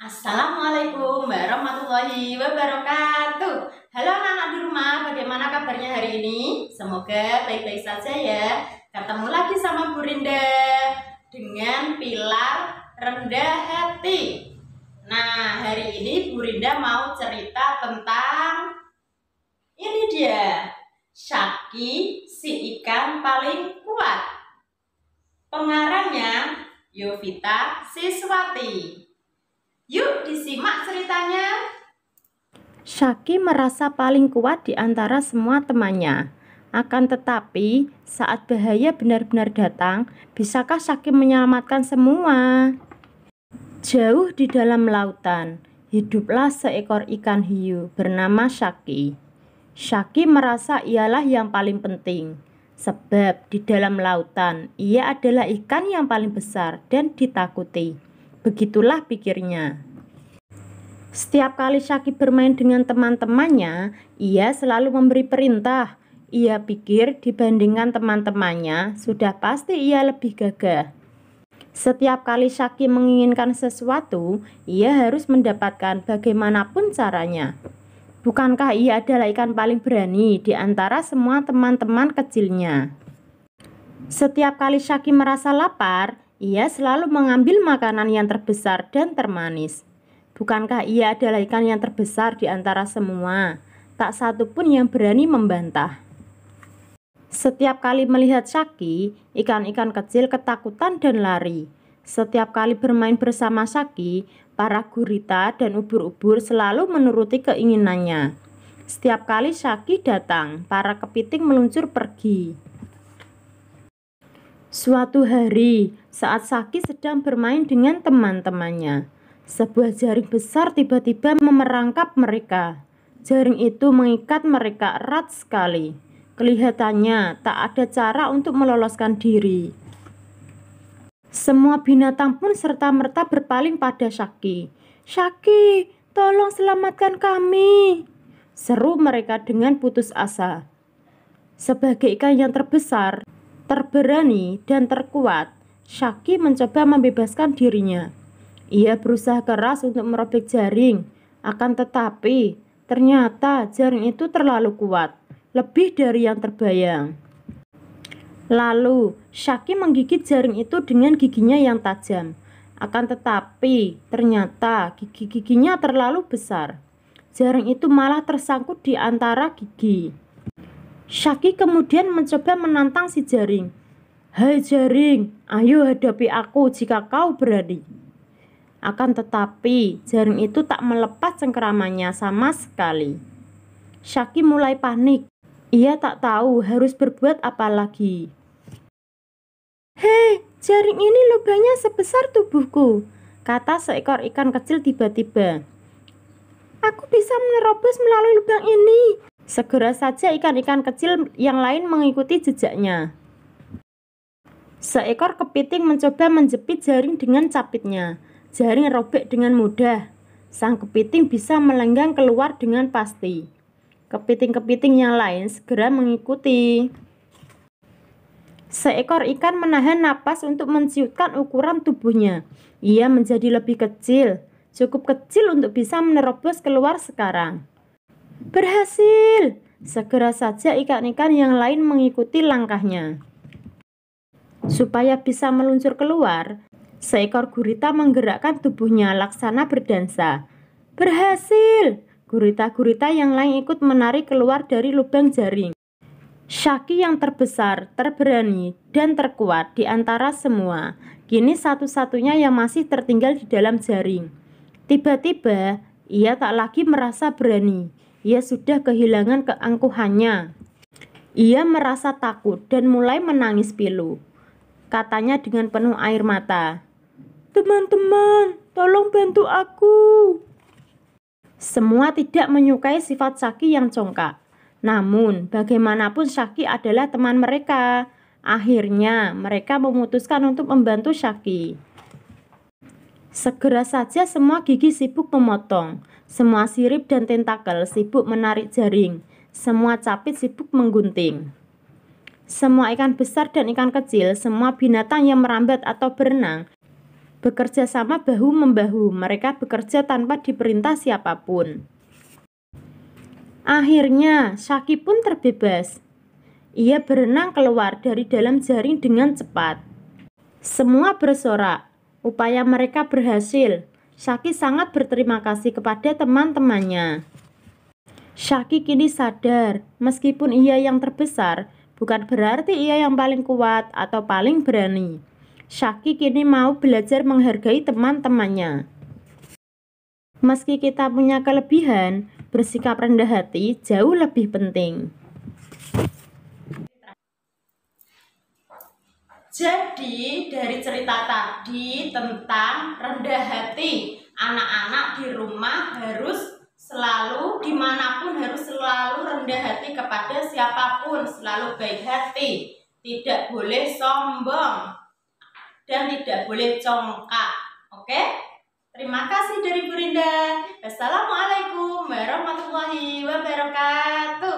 Assalamualaikum warahmatullahi wabarakatuh Halo anak-anak di rumah, bagaimana kabarnya hari ini? Semoga baik-baik saja ya Ketemu lagi sama Bu Rinda Dengan pilar rendah hati Nah, hari ini Bu Rinda mau cerita tentang Ini dia Syaki, si ikan paling kuat Pengarangnya Yovita Siswati Yuk disimak ceritanya. Shaki merasa paling kuat di antara semua temannya. Akan tetapi, saat bahaya benar-benar datang, bisakah Shaki menyelamatkan semua? Jauh di dalam lautan, hiduplah seekor ikan hiu bernama Shaki. Shaki merasa ialah yang paling penting, sebab di dalam lautan ia adalah ikan yang paling besar dan ditakuti. Begitulah pikirnya. Setiap kali Syakib bermain dengan teman-temannya, ia selalu memberi perintah. Ia pikir dibandingkan teman-temannya, sudah pasti ia lebih gagah. Setiap kali Syakib menginginkan sesuatu, ia harus mendapatkan bagaimanapun caranya. Bukankah ia adalah ikan paling berani di antara semua teman-teman kecilnya? Setiap kali Syakib merasa lapar, ia selalu mengambil makanan yang terbesar dan termanis. Bukankah ia adalah ikan yang terbesar di antara semua? Tak satu pun yang berani membantah. Setiap kali melihat Saki, ikan-ikan kecil ketakutan dan lari. Setiap kali bermain bersama Saki, para gurita dan ubur-ubur selalu menuruti keinginannya. Setiap kali Saki datang, para kepiting meluncur pergi. Suatu hari, saat Saki sedang bermain dengan teman-temannya, sebuah jaring besar tiba-tiba memerangkap mereka. Jaring itu mengikat mereka erat sekali. Kelihatannya tak ada cara untuk meloloskan diri. Semua binatang pun serta-merta berpaling pada Shaki. Shaki, tolong selamatkan kami!" seru mereka dengan putus asa. Sebagai ikan yang terbesar, terberani, dan terkuat, Shaki mencoba membebaskan dirinya. Ia berusaha keras untuk merobek jaring, akan tetapi ternyata jaring itu terlalu kuat, lebih dari yang terbayang. Lalu, Shaki menggigit jaring itu dengan giginya yang tajam. Akan tetapi, ternyata gigi-giginya terlalu besar. Jaring itu malah tersangkut di antara gigi. Shaki kemudian mencoba menantang si jaring. "Hai jaring, ayo hadapi aku jika kau berani." Akan tetapi, jaring itu tak melepas cengkeramannya sama sekali. Syaki mulai panik. Ia tak tahu harus berbuat apa lagi. Hei, jaring ini lubangnya sebesar tubuhku, kata seekor ikan kecil tiba-tiba. Aku bisa menerobos melalui lubang ini. Segera saja ikan-ikan kecil yang lain mengikuti jejaknya. Seekor kepiting mencoba menjepit jaring dengan capitnya. Jaring robek dengan mudah. Sang kepiting bisa melenggang keluar dengan pasti. Kepiting-kepiting yang lain segera mengikuti. Seekor ikan menahan napas untuk menciutkan ukuran tubuhnya. Ia menjadi lebih kecil, cukup kecil untuk bisa menerobos keluar sekarang. Berhasil! Segera saja ikan-ikan yang lain mengikuti langkahnya. Supaya bisa meluncur keluar, Seekor gurita menggerakkan tubuhnya laksana berdansa. Berhasil! Gurita-gurita yang lain ikut menarik keluar dari lubang jaring. Shaki yang terbesar, terberani, dan terkuat di antara semua, kini satu-satunya yang masih tertinggal di dalam jaring. Tiba-tiba, ia tak lagi merasa berani. Ia sudah kehilangan keangkuhannya. Ia merasa takut dan mulai menangis pilu. Katanya dengan penuh air mata, Teman-teman, tolong bantu aku. Semua tidak menyukai sifat Saki yang congkak. Namun, bagaimanapun Saki adalah teman mereka. Akhirnya, mereka memutuskan untuk membantu Saki. Segera saja semua gigi sibuk memotong. Semua sirip dan tentakel sibuk menarik jaring. Semua capit sibuk menggunting. Semua ikan besar dan ikan kecil, semua binatang yang merambat atau berenang, bekerja sama bahu-membahu. Mereka bekerja tanpa diperintah siapapun. Akhirnya, Saki pun terbebas. Ia berenang keluar dari dalam jaring dengan cepat. Semua bersorak. Upaya mereka berhasil. Saki sangat berterima kasih kepada teman-temannya. Saki kini sadar, meskipun ia yang terbesar, bukan berarti ia yang paling kuat atau paling berani. Syaki kini mau belajar menghargai teman-temannya. Meski kita punya kelebihan, bersikap rendah hati jauh lebih penting. Jadi dari cerita tadi tentang rendah hati, anak-anak di rumah harus selalu dimanapun harus selalu rendah hati kepada siapapun, selalu baik hati, tidak boleh sombong, dan tidak boleh congkak. Oke? Terima kasih dari Bu Rinda. Wassalamualaikum warahmatullahi wabarakatuh.